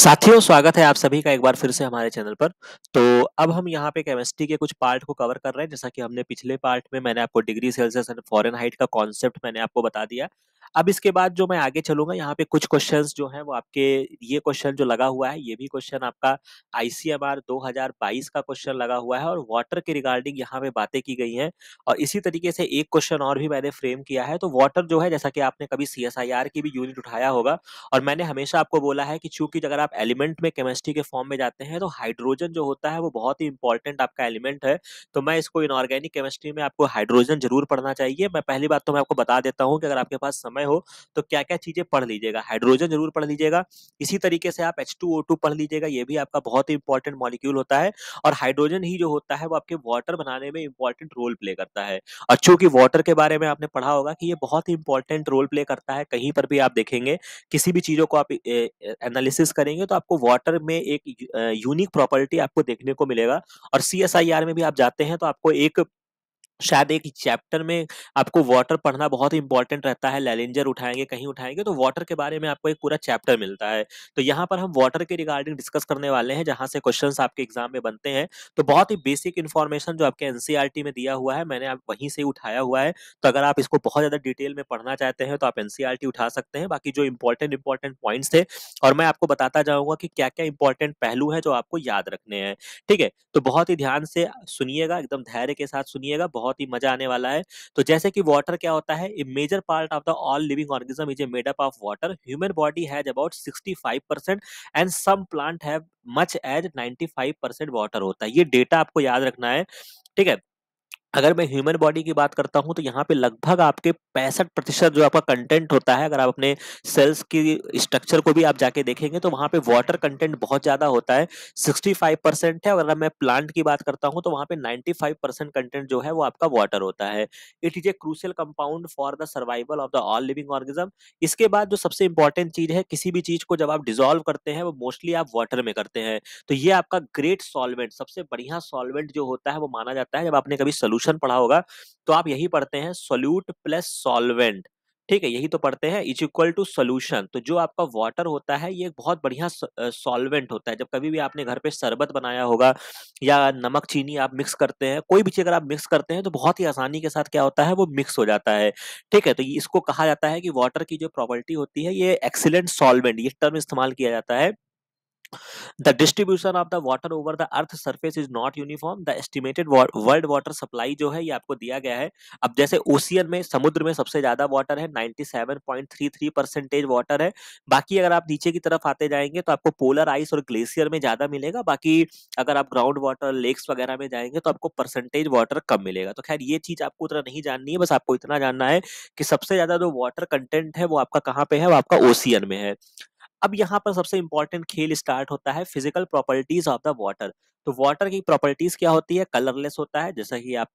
साथियों स्वागत है आप सभी का एक बार फिर से हमारे चैनल पर तो अब हम यहाँ पे केमिस्ट्री के कुछ पार्ट को कवर कर रहे हैं जैसा कि हमने पिछले पार्ट में मैंने आपको degree Celsius and Fahrenheit का कॉन्सेप्ट मैंने आपको बता दिया अब इसके बाद जो मैं आगे चलूंगा यहाँ पे कुछ क्वेश्चन जो है वो आपके ये क्वेश्चन जो लगा हुआ है ये भी क्वेश्चन आपका आईसीएमआर 2022 का क्वेश्चन लगा हुआ है और वाटर के रिगार्डिंग यहाँ पे बातें की गई हैं और इसी तरीके से एक क्वेश्चन और भी मैंने फ्रेम किया है तो वाटर जो है जैसा कि आपने कभी सी की भी यूनिट उठाया होगा और मैंने हमेशा आपको बोला है कि चूंकि अगर आप एलिमेंट में केमिस्ट्री के फॉर्म में जाते हैं तो हाइड्रोजन जो होता है वो बहुत ही इंपॉर्टेंट आपका एलिमेंट है तो मैं इसको इनऑर्गेनिक केमिस्ट्री में आपको हाइड्रोजन जरूर पढ़ना चाहिए मैं पहली बात तो मैं आपको बता देता हूँ कि अगर आपके पास समय समय हो तो क्या क्या चीजें पढ़ लीजिएगा हाइड्रोजन जरूर पढ़ लीजिएगा इसी तरीके से आप एच पढ़ लीजिएगा ये भी आपका बहुत ही इंपॉर्टेंट मॉलिक्यूल होता है और हाइड्रोजन ही जो होता है वो आपके वाटर बनाने में इंपॉर्टेंट रोल प्ले करता है और चूंकि वाटर के बारे में आपने पढ़ा होगा कि ये बहुत ही इंपॉर्टेंट रोल प्ले करता है कहीं पर भी आप देखेंगे किसी भी चीजों को आप एनालिसिस करेंगे तो आपको वाटर में एक यूनिक प्रॉपर्टी आपको देखने को मिलेगा और सी में भी आप जाते हैं तो आपको एक शायद एक चैप्टर में आपको वाटर पढ़ना बहुत ही इंपॉर्टेंट रहता है लैलेंजर उठाएंगे कहीं उठाएंगे तो वाटर के बारे में आपको एक पूरा चैप्टर मिलता है तो यहाँ पर हम वाटर के रिगार्डिंग डिस्कस करने वाले हैं जहाँ से क्वेश्चंस आपके एग्जाम में बनते हैं तो बहुत ही बेसिक इन्फॉर्मेशन जो आपके एनसीईआरटी में दिया हुआ है मैंने आप वहीं से उठाया हुआ है तो अगर आप इसको बहुत ज़्यादा डिटेल में पढ़ना चाहते हैं तो आप एनसीईआरटी उठा सकते हैं बाकी जो इंपॉर्टेंट इंपॉर्टेंट पॉइंट्स थे और मैं आपको बताता जाऊँगा कि क्या क्या इंपॉर्टेंट पहलू है जो आपको याद रखने हैं ठीक है तो बहुत ही ध्यान से सुनिएगा एकदम धैर्य के साथ सुनिएगा बहुत ही मजा आने वाला है तो जैसे कि वाटर क्या होता है a major part of the all living organism is a made up of water human body has about sixty five percent and some plant have much as ninety five percent water होता है ये data आपको याद रखना है ठीक है अगर मैं ह्यूमन बॉडी की बात करता हूं तो यहाँ पे लगभग आपके पैंसठ प्रतिशत जो आपका कंटेंट होता है अगर आप अपने सेल्स की स्ट्रक्चर को भी आप जाके देखेंगे तो वहाँ पे वाटर कंटेंट बहुत ज़्यादा होता है 65 परसेंट है अगर मैं प्लांट की बात करता हूँ तो वहाँ पे 95 परसेंट कंटेंट जो है वो आपका वाटर होता है it is a crucial compound for the survival of the all living organism इसके बाद जो सबसे इंपॉर्टेंट चीज़ है किसी भी चीज़ को जब आप डिजोल्व करते हैं वो मोस्टली आप वाटर में करते हैं तो ये आपका ग्रेट सॉल्वेंट सबसे बढ़िया सॉल्वेंट जो होता है वो माना जाता है जब आपने कभी सोल्यूशन सोल्यूशन पढ़ा होगा तो आप यही पढ़ते हैं सोल्यूट प्लस सॉल्वेंट ठीक है यही तो पढ़ते हैं इज इक्वल टू सोल्यूशन तो जो आपका वाटर होता है ये बहुत बढ़िया सॉल्वेंट होता है जब कभी भी आपने घर पे शरबत बनाया होगा या नमक चीनी आप मिक्स करते हैं कोई भी चीज अगर आप मिक्स करते हैं तो बहुत ही आसानी के साथ क्या होता है वो मिक्स हो जाता है ठीक है तो इसको कहा जाता है कि वाटर की जो प्रॉपर्टी होती है ये एक्सीलेंट सॉल्वेंट ये टर्म इस्तेमाल किया जाता है The distribution of the water over the earth surface is not uniform. The estimated world water supply जो है ये आपको दिया गया है अब जैसे ओशियन में समुद्र में सबसे ज्यादा वाटर है 97.33 परसेंटेज वाटर है बाकी अगर आप नीचे की तरफ आते जाएंगे तो आपको पोलर आइस और ग्लेशियर में ज्यादा मिलेगा बाकी अगर आप ग्राउंड वाटर लेक्स वगैरह में जाएंगे तो आपको परसेंटेज वाटर कम मिलेगा तो खैर ये चीज आपको उतना नहीं जाननी है बस आपको इतना जानना है कि सबसे ज्यादा जो वाटर कंटेंट है वो आपका कहाँ पे है वो आपका ओशियन में है अब यहाँ पर सबसे इंपॉर्टेंट खेल स्टार्ट होता है physical properties of the water तो वाटर की प्रॉपर्टीज क्या होती है कलरलेस होता है जैसा कि आप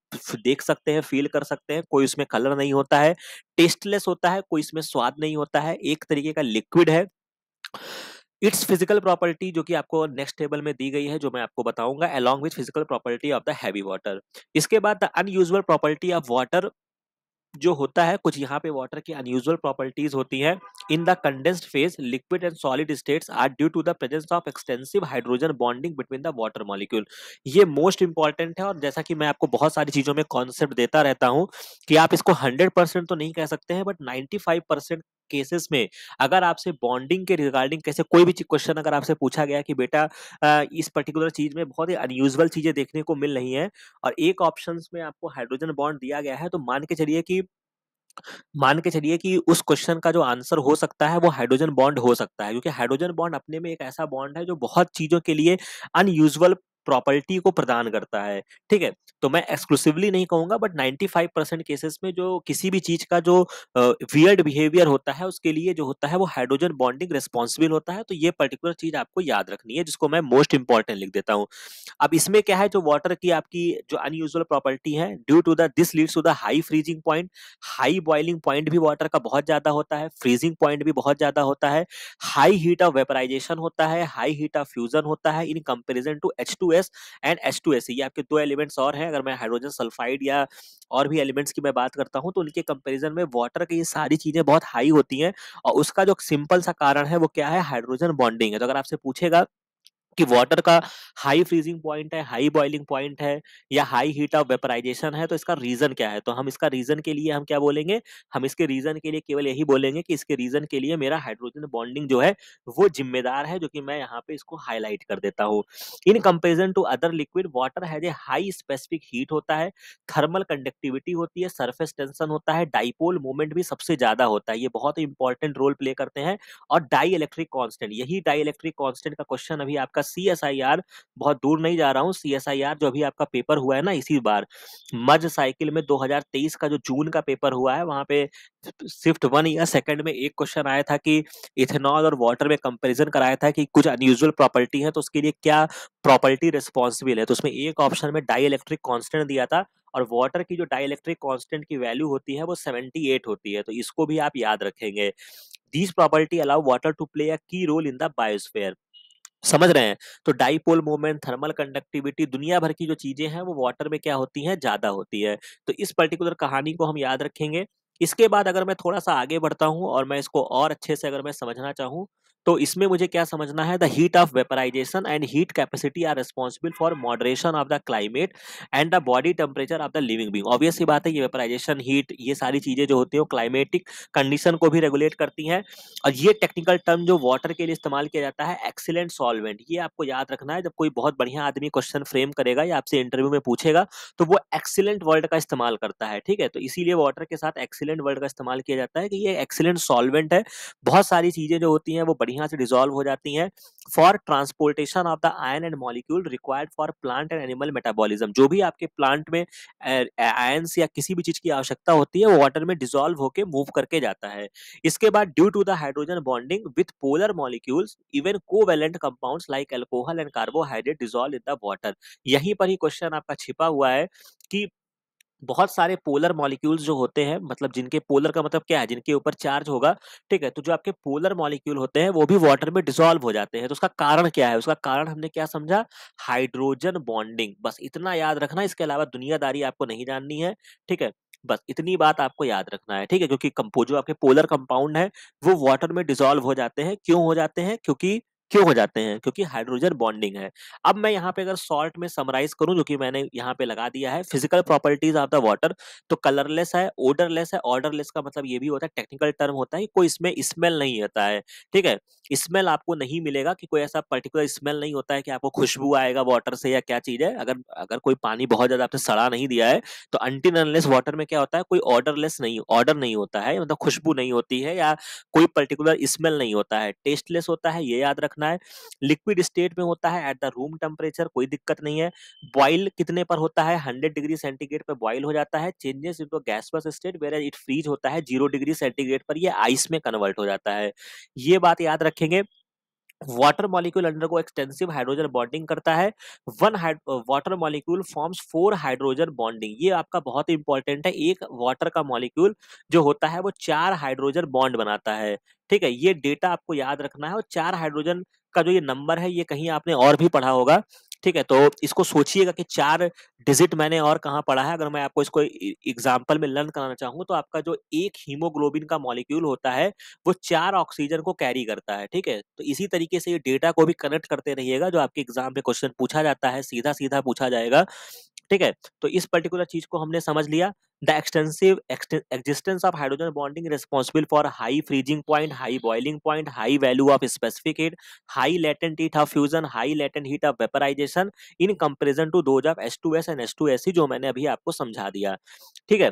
देख सकते हैं फील कर सकते हैं कोई उसमें कलर नहीं होता है टेस्टलेस होता है कोई इसमें स्वाद नहीं होता है एक तरीके का लिक्विड है इट्स फिजिकल प्रॉपर्टी जो कि आपको नेक्स्ट टेबल में दी गई है जो मैं आपको बताऊंगा along with physical property of the heavy water इसके बाद the unusual property of water जो होता है कुछ यहाँ पे वाटर की अनयूजल प्रॉपर्टीज होती हैं in the condensed phase liquid and solid states are due to the presence of extensive hydrogen bonding between the water molecule ये मोस्ट इंपॉर्टेंट है और जैसा कि मैं आपको बहुत सारी चीजों में कॉन्सेप्ट देता रहता हूँ कि आप इसको हंड्रेड तो नहीं कह सकते हैं बट नाइन्टी केसेस में अगर आपसे बॉन्डिंग के रिगार्डिंग कैसे कोई भी क्वेश्चन अगर आपसे पूछा गया कि बेटा इस पर्टिकुलर चीज में बहुत ही अनयूजल चीजें देखने को मिल रही है और एक ऑप्शन में आपको हाइड्रोजन बॉन्ड दिया गया है तो मान के चलिए कि मान के चलिए कि उस क्वेश्चन का जो आंसर हो सकता है वो हाइड्रोजन बॉन्ड हो सकता है क्योंकि हाइड्रोजन बॉन्ड अपने में एक ऐसा बॉन्ड है जो बहुत चीजों के लिए अनयूजल प्रॉपर्टी को प्रदान करता है ठीक है तो मैं एक्सक्लूसिवली नहीं कहूंगा बट 95 परसेंट केसेस में जो किसी भी चीज का जो वियर्ड बिहेवियर होता है उसके लिए जो होता है वो हाइड्रोजन बॉन्डिंग रिस्पॉन्सिबल होता है तो ये पर्टिकुलर चीज आपको याद रखनी है जिसको मैं मोस्ट इंपॉर्टेंट लिख देता हूँ अब इसमें क्या है जो वाटर की आपकी जो अनयूजल प्रॉपर्टी है due to the this leads to the high freezing point high boiling point भी वाटर का बहुत ज्यादा होता है फ्रीजिंग पॉइंट भी बहुत ज्यादा होता है हाई हीट ऑफ वेपराइजेशन होता है हाई हीट ऑफ फ्यूजन होता है in comparison to H two S and S two S ये आपके दो एलिमेंट्स और हैं अगर मैं हाइड्रोजन सल्फाइड या और भी एलिमेंट्स की मैं बात करता हूँ तो उनके कंपेरिजन में वाटर की ये सारी चीज़ें बहुत हाई होती हैं और उसका जो सिंपल सा कारण है वो क्या है हाइड्रोजन बॉन्डिंग है तो अगर आपसे पूछेगा कि वाटर का हाई फ्रीजिंग पॉइंट है हाई बॉइलिंग पॉइंट है या हाई हीट ऑफ वेपराइजेशन है तो इसका रीजन क्या है तो हम इसका रीजन के लिए हम क्या बोलेंगे हम इसके रीजन के लिए केवल यही बोलेंगे कि इसके रीजन के लिए मेरा हाइड्रोजन बॉन्डिंग जो है वो जिम्मेदार है जो कि मैं यहाँ पे इसको हाईलाइट कर देता हूँ in comparison to other liquid water has a high specific heat होता है थर्मल कंडक्टिविटी होती है सर्फेस टेंशन होता है डाइपोल मूवमेंट भी सबसे ज्यादा होता है ये बहुत ही इंपॉर्टेंट रोल प्ले करते हैं और डाई इलेक्ट्रिक कॉन्स्टेंट यही डाई इलेक्ट्रिक कॉन्स्टेंट का क्वेश्चन अभी आपका सी एस आई आर बहुत दूर नहीं जा रहा हूँ सी एस आई आर जो अभी आपका पेपर हुआ है ना इसी बार मज साइकिल में 2023 का जो जून का पेपर हुआ है वहां पे शिफ्ट वन या सेकंड में एक क्वेश्चन आया था कि इथेनॉल और वाटर में कंपेरिजन कराया था कि कुछ अनयूजल प्रॉपर्टी है तो उसके लिए क्या प्रॉपर्टी रिस्पॉन्सिबल है तो उसमें एक ऑप्शन में डाई इलेक्ट्रिक कॉन्स्टेंट दिया था और वाटर की जो डाई कांस्टेंट की वैल्यू होती है वो 78 होती है तो इसको भी आप याद रखेंगे these property allow water to play a key role in the biosphere समझ रहे हैं तो डाइपोल मोमेंट थर्मल कंडक्टिविटी दुनिया भर की जो चीजें हैं वो वाटर में क्या होती हैं ज्यादा होती है तो इस पर्टिकुलर कहानी को हम याद रखेंगे इसके बाद अगर मैं थोड़ा सा आगे बढ़ता हूँ और मैं इसको और अच्छे से अगर मैं समझना चाहूँ तो इसमें मुझे क्या समझना है the heat of vaporization and heat capacity are responsible for moderation of the climate and the body temperature of the living being obviously बात है ये वेपराइजेशन हीट ये सारी चीज़ें जो होती है क्लाइमेटिक कंडीशन को भी रेगुलेट करती हैं और ये टेक्निकल टर्म जो वाटर के लिए इस्तेमाल किया जाता है एक्सीलेंट सॉल्वेंट ये आपको याद रखना है जब कोई बहुत बढ़िया आदमी क्वेश्चन फ्रेम करेगा या आपसे इंटरव्यू में पूछेगा तो वो एक्सीलेंट वर्ल्ड का इस्तेमाल करता है ठीक है तो इसीलिए वाटर के साथ एक्सीलेंट वर्ल्ड का इस्तेमाल किया जाता है कि ये एक्सीलेंट सॉल्वेंट है बहुत सारी चीज़ें जो होती हैं वो बढ़िया यहाँ से डिजोल्व हो जाती हैं for transportation of the ion and molecule required for plant and animal metabolism जो भी आपके प्लांट में आयन्स या किसी भी चीज की आवश्यकता होती है वो वाटर में डिजोल्व होकर मूव करके जाता है इसके बाद due to the hydrogen bonding with polar molecules even covalent compound like alcohol and carbohydrate dissolve in the water यहीं पर ही क्वेश्चन आपका छिपा हुआ है कि बहुत सारे पोलर मॉलिक्यूल्स जो होते हैं मतलब जिनके पोलर का मतलब क्या है जिनके ऊपर चार्ज होगा ठीक है तो जो आपके पोलर मॉलिक्यूल होते हैं वो भी वाटर में डिसॉल्व हो जाते हैं तो उसका कारण क्या है उसका कारण हमने क्या समझा हाइड्रोजन बॉन्डिंग बस इतना याद रखना इसके अलावा दुनियादारी आपको नहीं जाननी है ठीक है बस इतनी बात आपको याद रखना है ठीक है क्योंकि कंपो जो आपके पोलर कंपाउंड है वो वाटर में डिजोल्व हो जाते हैं क्यों हो जाते हैं क्योंकि क्यों हो जाते हैं क्योंकि हाइड्रोजन बॉन्डिंग है अब मैं यहाँ पे अगर सॉल्ट में समराइज करूँ जो कि मैंने यहाँ पे लगा दिया है physical properties of the water तो कलरलेस है ओडरलेस है ऑर्डरलेस का मतलब ये भी होता है टेक्निकल टर्म होता है कोई इसमें स्मेल नहीं होता है ठीक है स्मेल आपको नहीं मिलेगा कि कोई ऐसा पर्टिकुलर स्मेल नहीं होता है कि आपको खुशबू आएगा वाटर से या क्या चीज है अगर अगर कोई पानी बहुत ज्यादा आपने सड़ा नहीं दिया है तो अंटीनलेस वाटर में क्या होता है कोई ऑर्डरलेस नहीं ऑर्डर नहीं होता है मतलब खुशबू नहीं होती है या कोई पर्टिकुलर स्मेल नहीं होता है टेस्टलेस होता है ये याद रख रखना है लिक्विड स्टेट में होता है एट द रूम टेम्परेचर कोई दिक्कत नहीं है बॉइल कितने पर होता है हंड्रेड डिग्री सेंटीग्रेड पर बॉइल हो जाता है changes in gaseous state where it freeze होता है जीरो डिग्री सेंटीग्रेड पर यह आइस में कन्वर्ट हो जाता है ये बात याद रखेंगे वाटर मॉलिक्यूल अंडर को एक्सटेंसिव हाइड्रोजन बॉन्डिंग करता है one water molecule forms four hydrogen bonding ये आपका बहुत इंपॉर्टेंट है एक वाटर का मॉलिक्यूल जो होता है वो चार हाइड्रोजन बॉन्ड बनाता है ठीक है ये डेटा आपको याद रखना है और चार हाइड्रोजन का जो ये नंबर है ये कहीं आपने और भी पढ़ा होगा ठीक है तो इसको सोचिएगा कि चार डिजिट मैंने और कहाँ पढ़ा है अगर मैं आपको इसको एग्जाम्पल में लर्न कराना चाहूँ तो आपका जो एक हीमोग्लोबिन का मॉलिक्यूल होता है वो चार ऑक्सीजन को कैरी करता है ठीक है तो इसी तरीके से ये डेटा को भी कनेक्ट करते रहिएगा जो आपके एग्जाम में क्वेश्चन पूछा जाता है सीधा सीधा पूछा जाएगा ठीक है तो इस पर्टिकुलर चीज को हमने समझ लिया the extensive existence of hydrogen bonding responsible for high freezing point high boiling point high value of specific heat high latent heat of fusion high latent heat of vaporization in comparison to those of S two S and S two S जो मैंने अभी आपको समझा दिया ठीक है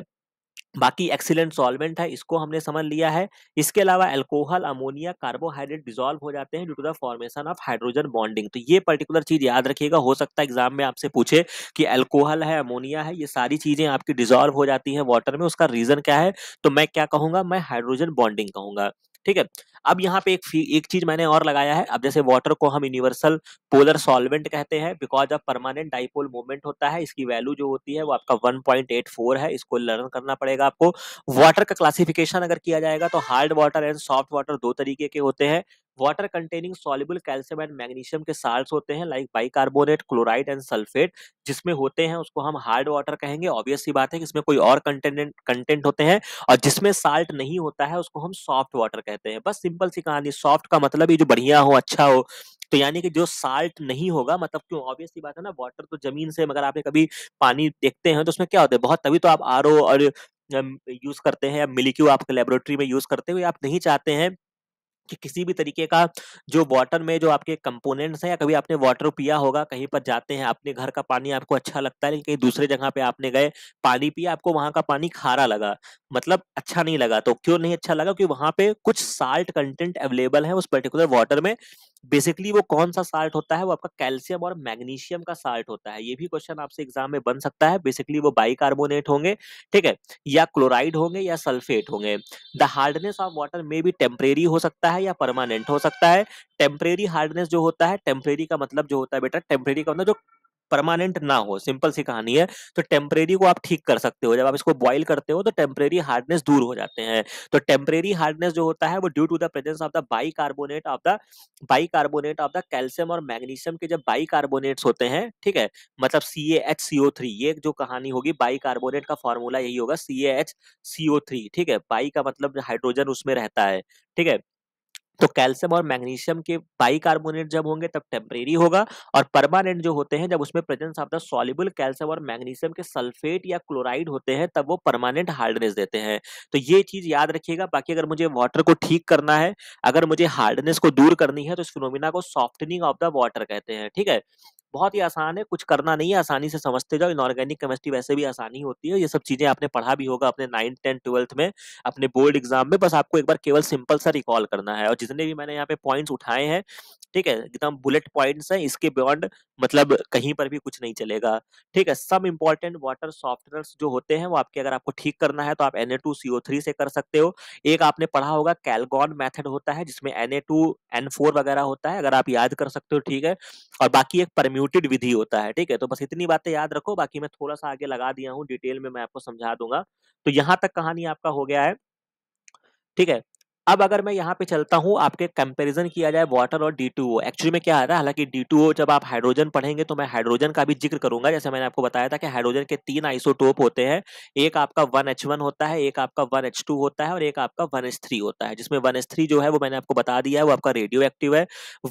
बाकी excellent solvent है इसको हमने समझ लिया है इसके अलावा एल्कोहल अमोनिया कार्बोहाइड्रेट डिजोल्व हो जाते हैं due to the formation of hydrogen bonding तो ये पर्टिकुलर चीज याद रखिएगा हो सकता है एग्जाम में आपसे पूछे कि एल्कोहल है अमोनिया है ये सारी चीजें आपकी डिजोल्व हो जाती है वाटर में उसका रीजन क्या है तो मैं क्या कहूंगा मैं हाइड्रोजन बॉन्डिंग कहूंगा ठीक है अब यहाँ पे एक एक चीज मैंने और लगाया है अब जैसे वाटर को हम यूनिवर्सल पोलर सॉल्वेंट कहते हैं because of permanent dipole movement होता है इसकी वैल्यू जो होती है वो आपका 1.84 है इसको लर्न करना पड़ेगा आपको वाटर का क्लासिफिकेशन अगर किया जाएगा तो hard water and soft water दो तरीके के होते हैं water containing soluble calcium and magnesium के साल्ट होते हैं like bicarbonate chloride and sulphate जिसमें होते हैं उसको हम हार्ड वाटर कहेंगे ऑब्वियस ही बात है कि इसमें कोई और कंटेंट कंटेंट होते हैं और जिसमें साल्ट नहीं होता है उसको हम सॉफ्ट वाटर कहते हैं बस सिंपल सी कहानी सॉफ्ट का मतलब ही जो बढ़िया हो अच्छा हो तो यानी कि जो साल्ट नहीं होगा मतलब क्यों ऑब्वियस सी बात है ना वाटर तो जमीन से मगर आपने कभी पानी देखते हैं तो उसमें क्या होता है बहुत तभी तो आप आर और यूज करते हैं या मिलीक्यू आपके लेबोरेटरी में यूज करते हो आप नहीं चाहते हैं कि किसी भी तरीके का जो वाटर में जो आपके कंपोनेंट्स हैं या कभी आपने वाटर पिया होगा कहीं पर जाते हैं अपने घर का पानी आपको अच्छा लगता है लेकिन कहीं दूसरे जगह पे आपने गए पानी पिया आपको वहां का पानी खारा लगा मतलब अच्छा नहीं लगा तो क्यों नहीं अच्छा लगा क्योंकि वहां पे कुछ साल्ट कंटेंट अवेलेबल है उस पर्टिकुलर वाटर में बेसिकली वो कौन सा साल्ट होता है वो आपका कैल्शियम और मैग्नीशियम का साल्ट होता है ये भी क्वेश्चन आपसे एग्जाम में बन सकता है बेसिकली वो बाइकार्बोनेट होंगे ठीक है या क्लोराइड होंगे या सल्फेट होंगे द हार्डनेस ऑफ वाटर में भी टेम्परेरी हो सकता है या परमानेंट हो सकता है टेम्परेरी हार्डनेस जो होता है टेम्परेरी का मतलब जो होता है बेटा टेम्परेरी का मतलब जो परमानेंट ना हो सिंपल सी कहानी है तो टेम्परेरी को आप ठीक कर सकते हो जब आप इसको बॉइल करते हो तो टेम्परेरी हार्डनेस दूर हो जाते हैं तो टेम्परेरी हार्डनेस जो होता है वो due to the presence of the bicarbonate of the bicarbonate of the calcium और मैग्नीशियम के जब बाई कार्बोनेट्स होते हैं ठीक है मतलब C H C O three ये जो कहानी होगी बाई कार्बोनेट का फॉर्मूला यही होगा C H C O three ठीक है बाई का मतलब हाइड्रोजन उसमें रहता है ठीक है तो कैल्शियम और मैग्नीशियम के कार्बोनेट जब होंगे तब टेम्परेरी होगा और परमानेंट जो होते हैं जब उसमें presence of the soluble calcium और मैग्नीशियम के सल्फेट या क्लोराइड होते हैं तब वो परमानेंट हार्डनेस देते हैं तो ये चीज याद रखिएगा बाकी अगर मुझे वाटर को ठीक करना है अगर मुझे हार्डनेस को दूर करनी है तो इस फिनोमिना को सॉफ्टनिंग ऑफ द वाटर कहते हैं ठीक है बहुत ही आसान है कुछ करना नहीं है आसानी से समझते जाओ इनऑर्गेनिक केमिस्ट्री वैसे भी आसानी होती है ये सब चीजें आपने पढ़ा भी होगा अपने नाइन्थ टेंथ ट्वेल्थ में अपने बोर्ड एग्जाम में बस आपको एक बार केवल सिंपल सा रिकॉल करना है और जितने भी मैंने यहाँ पे पॉइंट्स उठाए हैं ठीक है एकदम बुलेट पॉइंट्स हैं इसके बियॉन्ड मतलब कहीं पर भी कुछ नहीं चलेगा ठीक है सब इंपॉर्टेंट वाटर सॉफ्टवेयर जो होते हैं वो आपके अगर आपको ठीक करना है तो आप एन से कर सकते हो एक आपने पढ़ा होगा कैलगॉन मैथड होता है जिसमें एन ए वगैरह होता है अगर आप याद कर सकते हो ठीक है और बाकी एक परम्यूट न्यूटेड विधि होता है ठीक है तो बस इतनी बातें याद रखो बाकी मैं थोड़ा सा आगे लगा दिया हूँ डिटेल में मैं आपको समझा दूंगा तो यहाँ तक कहानी आपका हो गया है ठीक है अब अगर मैं यहाँ पे चलता हूँ आपके कंपैरिजन किया जाए वाटर और डी टू एक्चुअली में क्या आ रहा है हालांकि डी टू जब आप हाइड्रोजन पढ़ेंगे तो मैं हाइड्रोजन का भी जिक्र करूंगा जैसे मैंने आपको बताया था कि हाइड्रोजन के तीन आइसोटोप होते हैं एक आपका वन एच वन होता है एक आपका वन एच टू होता है और एक आपका वन एच थ्री होता है जिसमें वन एच थ्री जो है वो मैंने आपको बता दिया है वो आपका रेडियो एक्टिव है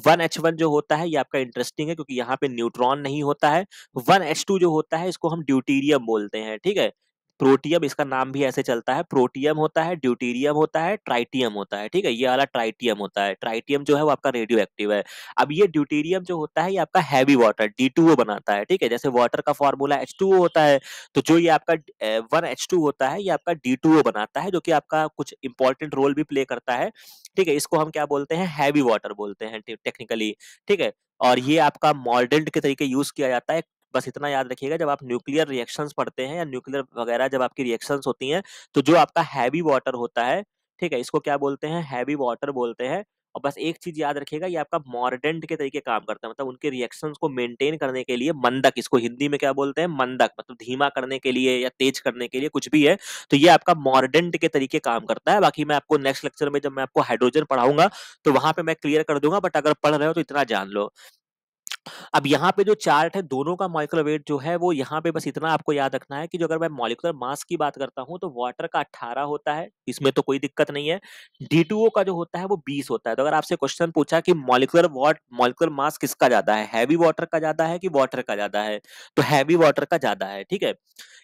वन एच वन जो होता है ये आपका इंटरेस्टिंग है क्योंकि यहाँ पे न्यूट्रॉन नहीं होता है वन एच टू जो होता है इसको हम ड्यूटीरियम बोलते हैं ठीक है प्रोटियम इसका नाम भी ऐसे चलता है प्रोटियम होता है ड्यूटीरियम होता है ट्राइटियम होता है ठीक है ये वाला ट्राइटियम होता है ट्राइटियम जो है वो आपका रेडियो एक्टिव है अब ये ड्यूटीरियम जो होता है ये आपका हैवी वाटर डी बनाता है ठीक है जैसे वाटर का फॉर्मूला एच होता है तो जो ये आपका वन एच होता है ये आपका डी बनाता है जो कि आपका कुछ इंपॉर्टेंट रोल भी प्ले करता है ठीक है इसको हम क्या बोलते हैं हैवी वाटर बोलते हैं टेक्निकली ठीक है और ये आपका मॉल्डेंट के तरीके यूज किया जाता है बस इतना याद रखिएगा जब आप न्यूक्लियर रिएक्शंस पढ़ते हैं या न्यूक्लियर वगैरह जब आपकी रिएक्शंस होती हैं तो जो आपका हैवी वाटर होता है ठीक है इसको क्या बोलते हैं हैवी वाटर बोलते हैं और बस एक चीज याद रखिएगा ये आपका मॉर्डेंट के तरीके काम करता है मतलब उनके रिएक्शन को मेंटेन करने के लिए मंदक इसको हिंदी में क्या बोलते हैं मंदक मतलब धीमा करने के लिए या तेज करने के लिए कुछ भी है तो ये आपका मॉर्डेंट के तरीके काम करता है बाकी मैं आपको नेक्स्ट लेक्चर में जब मैं आपको हाइड्रोजन पढ़ाऊंगा तो वहां पर मैं क्लियर कर दूंगा बट अगर पढ़ रहे हो तो इतना जान लो अब यहाँ पे जो चार्ट है दोनों का मॉलिकुलर वेट जो है वो यहाँ पे बस इतना आपको याद रखना है कि जो अगर मैं मॉलिकुलर मास की बात करता हूँ तो वाटर का अट्ठारह होता है इसमें तो कोई दिक्कत नहीं है डी का जो होता है वो बीस होता है तो अगर आपसे क्वेश्चन पूछा कि मॉलिकुलर वॉट मॉलिकुलर मास किसका ज्यादा है हैवी वाटर का ज्यादा है कि वाटर का ज्यादा है तो हैवी वाटर का ज्यादा है ठीक है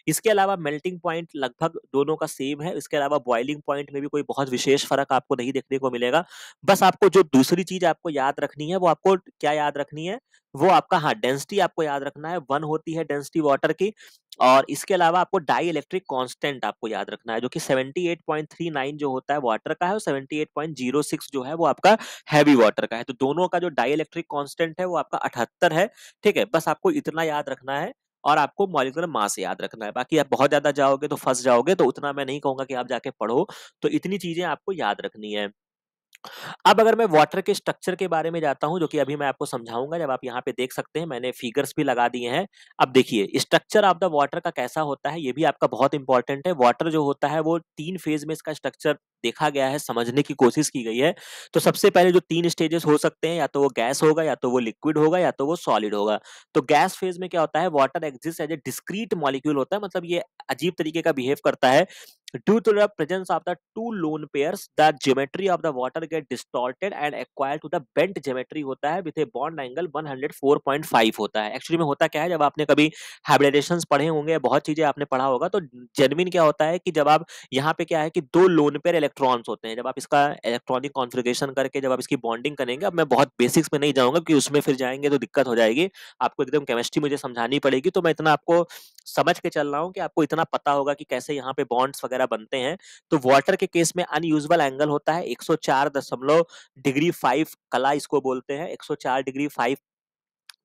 इसके अलावा मेल्टिंग पॉइंट लगभग दोनों का सेम है इसके अलावा बॉइलिंग पॉइंट में भी कोई बहुत विशेष फर्क आपको नहीं देखने को मिलेगा बस आपको जो दूसरी चीज आपको याद रखनी है वो आपको क्या याद रखनी है वो आपका हाँ डेंसिटी आपको याद रखना है वन होती है डेंसिटी वाटर की और इसके अलावा आपको डाई इलेक्ट्रिक कॉन्स्टेंट आपको याद रखना है जो कि 78.39 जो होता है वाटर का है और 78.06 जो है वो आपका हैवी वाटर का है तो दोनों का जो डाई इलेक्ट्रिक कॉन्स्टेंट है वो आपका अठहत्तर है ठीक है बस आपको इतना याद रखना है और आपको मॉलिकुलर मास याद रखना है बाकी आप बहुत ज्यादा जाओगे तो फंस जाओगे तो उतना मैं नहीं कहूंगा कि आप जाके पढ़ो तो इतनी चीजें आपको याद रखनी है अब अगर मैं वाटर के स्ट्रक्चर के बारे में जाता हूं जो कि अभी मैं आपको समझाऊंगा जब आप यहाँ पे देख सकते हैं मैंने फिगर्स भी लगा दिए हैं अब देखिए स्ट्रक्चर ऑफ द वाटर का कैसा होता है ये भी आपका बहुत इंपॉर्टेंट है वाटर जो होता है वो तीन फेज में इसका स्ट्रक्चर देखा गया है समझने की कोशिश की गई है तो सबसे पहले जो तीन स्टेजेस हो सकते हैं या तो वो गैस होगा या तो वो लिक्विड होगा या तो वो सॉलिड होगा तो गैस फेज में क्या होता है water exist as a discrete molecule होता है मतलब ये अजीब तरीके का बिहेव करता है due to the presence of the two lone pair the geometry of the water get distorted and acquire to the bent geometry होता है with a bond angle 104.5 होता है एक्चुअली में होता क्या है जब आपने कभी हाइब्रिडेशन पढ़े होंगे बहुत चीजें आपने पढ़ा होगा तो जेनविन क्या होता है कि जब आप यहाँ पे क्या है कि दो लोन पेयर इलेक्ट्रॉन्स होते हैं जब आप इसका इलेक्ट्रॉनिक कॉन्फ़िगरेशन करके जब आप इसकी बॉन्डिंग करेंगे अब मैं बहुत बेसिक्स में नहीं जाऊंगा क्योंकि उसमें फिर जाएंगे तो दिक्कत हो जाएगी आपको एकदम केमिस्ट्री मुझे समझानी पड़ेगी तो मैं इतना आपको समझ के चल रहा हूँ कि आपको इतना पता होगा कि कैसे यहाँ पे बॉन्ड्स वगैरह बनते हैं तो वाटर के केस में अनयूजल एंगल होता है एक डिग्री फाइव कला इसको बोलते हैं एक डिग्री फाइव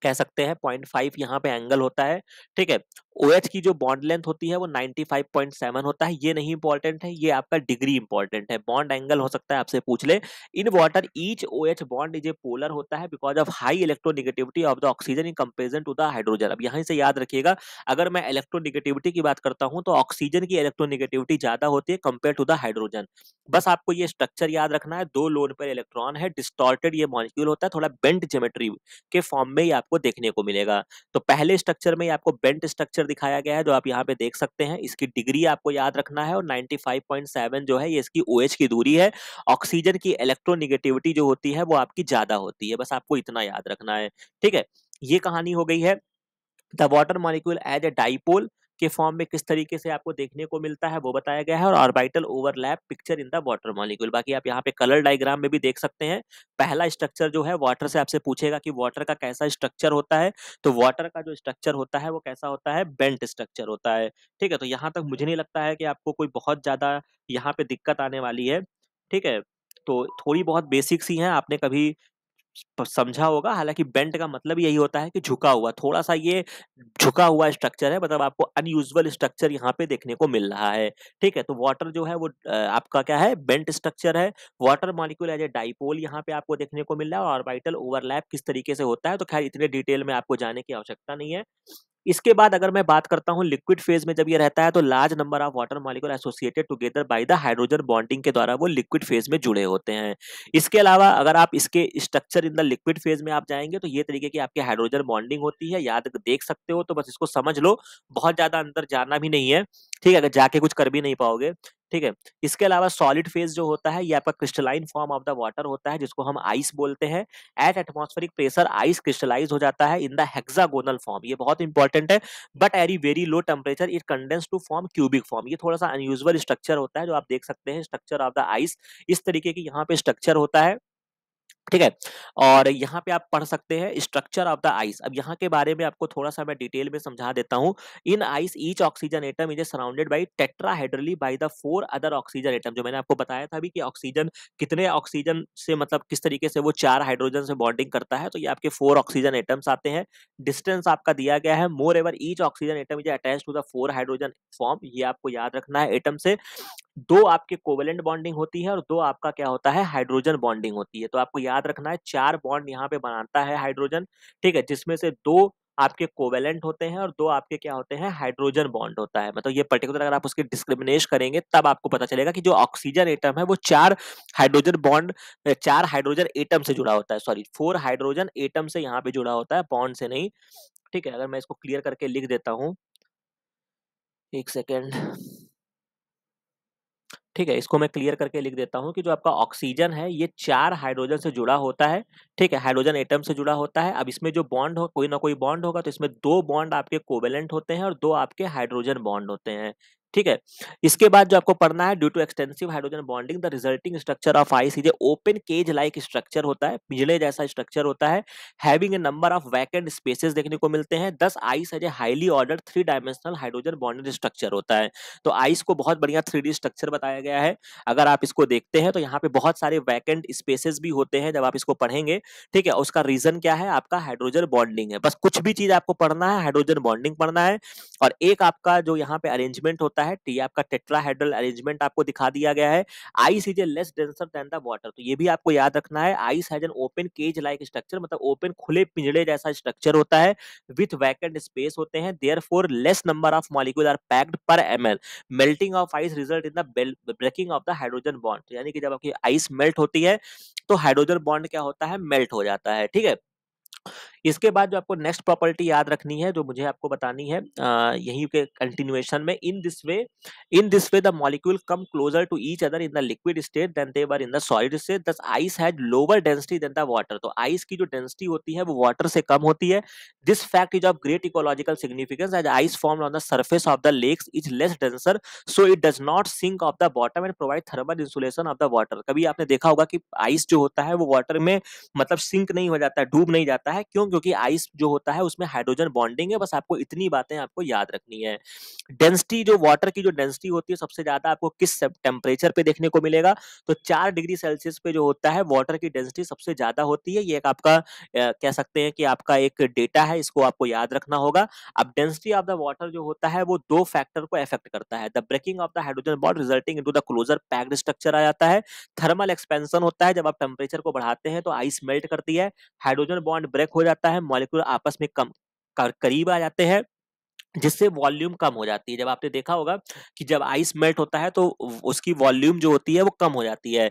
कह सकते हैं पॉइंट फाइव यहाँ पे एंगल होता है ठीक है OH की जो बॉन्ड लेंथ होती है वो 95.7 होता है ये नहीं इंपॉर्टेंट है ये आपका डिग्री इंपॉर्टेंट है बॉन्ड एंगल हो सकता है आपसे पूछ ले in water each O H bond is a polar होता है because of high electronegativity of the oxygen in comparison to the hydrogen अब यहाँ से याद रखिएगा अगर मैं इलेक्ट्रोनिगेटिविटी की बात करता हूँ तो ऑक्सीजन की इलेक्ट्रोनिगेटिविटी ज्यादा होती है कंपेयर टू द हाइड्रोजन बस आपको ये स्ट्रक्चर याद रखना है दो लोन पर इलेक्ट्रॉन है डिस्टॉर्टेड ये मॉलिक्यूल होता है थोड़ा बेंट जोमेट्री के फॉर्म में ही आपको देखने को मिलेगा तो पहले स्ट्रक्चर में आपको बेंट स्ट्रक्चर दिखाया गया है जो आप यहाँ पे देख सकते हैं इसकी डिग्री आपको याद रखना है और 95.7 जो है ये इसकी ओएच OH की दूरी है ऑक्सीजन की इलेक्ट्रोनिगेटिविटी जो होती है वो आपकी ज्यादा होती है बस आपको इतना याद रखना है ठीक है ये कहानी हो गई है the water molecule as a dipole के फॉर्म में किस तरीके से आपको देखने को मिलता है वो बताया गया है और orbital overlap picture in the water molecule बाकी आप यहाँ पे कलर डायग्राम में भी देख सकते हैं पहला स्ट्रक्चर जो है वाटर से आपसे पूछेगा कि वाटर का कैसा स्ट्रक्चर होता है तो वाटर का जो स्ट्रक्चर होता है वो कैसा होता है बेंट स्ट्रक्चर होता है ठीक है तो यहाँ तक मुझे नहीं लगता है कि आपको कोई बहुत ज़्यादा यहाँ पे दिक्कत आने वाली है ठीक है तो थोड़ी बहुत बेसिक सी हैं आपने कभी समझा होगा हालांकि बेंट का मतलब यही होता है कि झुका हुआ थोड़ा सा ये झुका हुआ स्ट्रक्चर है मतलब आपको अनयूजल स्ट्रक्चर यहाँ पे देखने को मिल रहा है ठीक है तो वाटर जो है वो आपका क्या है बेंट स्ट्रक्चर है water molecule as a dipole यहाँ पे आपको देखने को मिल रहा है और ऑर्बिटल ओवरलैप किस तरीके से होता है तो खैर इतने डिटेल में आपको जाने की आवश्यकता नहीं है इसके बाद अगर मैं बात करता हूँ लिक्विड फेज में जब ये रहता है तो large number of water molecule associated together by the hydrogen bonding के द्वारा वो लिक्विड फेज में जुड़े होते हैं इसके अलावा अगर आप इसके structure in the liquid phase में आप जाएंगे तो ये तरीके की आपकी हाइड्रोजन बॉन्डिंग होती है याद देख सकते हो तो बस इसको समझ लो बहुत ज्यादा अंदर जाना भी नहीं है ठीक है अगर जाके कुछ कर भी नहीं पाओगे ठीक है इसके अलावा सॉलिड फेज जो होता है ये आपका crystalline form of the water होता है जिसको हम आइस बोलते हैं at atmospheric pressure ice crystallize हो जाता है इन द हेक्सागोनल फॉर्म ये बहुत इंपॉर्टेंट है बट एरी very low temperature it condense to form cubic form ये थोड़ा सा अनयूजल स्ट्रक्चर होता है जो आप देख सकते हैं स्ट्रक्चर ऑफ द आइस इस तरीके की यहाँ पे स्ट्रक्चर होता है ठीक है और यहाँ पे आप पढ़ सकते हैं स्ट्रक्चर ऑफ द आइस अब यहाँ के बारे में आपको थोड़ा सा मैं डिटेल में समझा देता हूँ in ice each oxygen atom is surrounded by tetrahedrally by the four other oxygen atom जो मैंने आपको बताया था भी कि ऑक्सीजन कितने ऑक्सीजन से मतलब किस तरीके से वो चार हाइड्रोजन से बॉन्डिंग करता है तो ये आपके फोर ऑक्सीजन एटम्स आते हैं डिस्टेंस आपका दिया गया है moreover each oxygen atom is attach to the four hydrogen form ये आपको याद रखना है एटम से दो आपके कोवेलेंट बॉन्डिंग होती है और दो आपका क्या होता है हाइड्रोजन बॉन्डिंग होती है तो आपको याद रखना है चार बॉन्ड यहाँ पे बनाता है हाइड्रोजन ठीक है जिसमें से दो आपके कोवेलेंट होते हैं और दो आपके क्या होते हैं हाइड्रोजन बॉन्ड होता है मतलब ये पर्टिकुलर अगर आप उसके डिस्क्रिमिनेश करेंगे तब आपको पता चलेगा कि जो ऑक्सीजन एटम है वो चार हाइड्रोजन बॉन्ड चार हाइड्रोजन एटम से जुड़ा होता है सॉरी फोर हाइड्रोजन एटम से यहाँ पे जुड़ा होता है बॉन्ड से नहीं ठीक है अगर मैं इसको क्लियर करके लिख देता हूँ एक सेकेंड ठीक है इसको मैं क्लियर करके लिख देता हूँ कि जो आपका ऑक्सीजन है ये चार हाइड्रोजन से जुड़ा होता है ठीक है हाइड्रोजन एटम से जुड़ा होता है अब इसमें जो बॉन्ड हो कोई ना कोई बॉन्ड होगा तो इसमें दो बॉन्ड आपके कोवेलेंट होते हैं और दो आपके हाइड्रोजन बॉन्ड होते हैं ठीक है इसके बाद जो आपको पढ़ना है due to extensive hydrogen bonding the resulting structure of ice is open cage like structure होता है पिंजले जैसा स्ट्रक्चर होता है having a number of vacant spaces देखने को मिलते हैं thus ice as a highly order three dimensional hydrogen bonded structure होता है तो आइस को बहुत बढ़िया थ्री स्ट्रक्चर बताया गया है अगर आप इसको देखते हैं तो यहाँ पे बहुत सारे वैकेंट स्पेसेस भी होते हैं जब आप इसको पढ़ेंगे ठीक है उसका रीजन क्या है आपका हाइड्रोजन बॉन्डिंग है बस कुछ भी चीज आपको पढ़ना है हाइड्रोजन बॉन्डिंग पढ़ना है और एक आपका जो यहाँ पे अरेंजमेंट होता होता है टी आपका टेट्राहेड्रल अरेंजमेंट आपको दिखा दिया गया है ice is a less denser than the water तो ये भी आपको याद रखना है ice has an open cage like structure मतलब ओपन खुले पिंजड़े जैसा स्ट्रक्चर होता है विथ वैकेंट स्पेस होते हैं therefore less number of molecule are packed पर M L melting of ice result in the breaking of the hydrogen bond तो यानी कि जब आपकी आइस मेल्ट होती है तो हाइड्रोजन बॉन्ड क्या होता है मेल्ट हो जाता है ठीक है इसके बाद जो आपको नेक्स्ट प्रॉपर्टी याद रखनी है जो मुझे आपको बतानी है यही के कंटिन्यूएशन में in this way in this way the molecule come closer to each other in the liquid state than they were in the solid state thus ice has lower density than the water तो ice की जो density होती है वो water से कम होती है this fact is of great ecological significance as ice form on the surface of the lakes is less denser so it does not sink of the bottom and provide thermal insulation of the water कभी आपने देखा होगा कि ice जो होता है वो water में मतलब सिंक नहीं हो जाता है डूब नहीं जाता है क्योंकि क्योंकि आइस जो होता है उसमें हाइड्रोजन बॉन्डिंग है बस आपको इतनी बातें आपको याद रखनी है डेंसिटी जो वाटर की जो डेंसिटी होती है सबसे ज्यादा आपको किस टेम्परेचर पे देखने को मिलेगा तो चार डिग्री सेल्सियस पे जो होता है वाटर की डेंसिटी सबसे ज्यादा होती है ये एक आपका कह सकते हैं कि आपका एक डेटा है इसको आपको याद रखना होगा अब डेंसिटी ऑफ द वाटर जो होता है वो दो फैक्टर को अफेक्ट करता है the breaking of the hydrogen bond resulting into the closer packed structure आ जाता है थर्मल एक्सपेंशन होता है जब आप टेम्परेचर को बढ़ाते हैं तो आइस मेल्ट करती है हाइड्रोजन बॉन्ड ब्रेक हो जाता जाता है मॉलिक्यूल आपस में कम करीब आ जाते हैं जिससे वॉल्यूम कम हो जाती है जब आपने देखा होगा अच्छा। कि जब आइस मेल्ट होता है तो उसकी वॉल्यूम जो होती है वो कम हो जाती है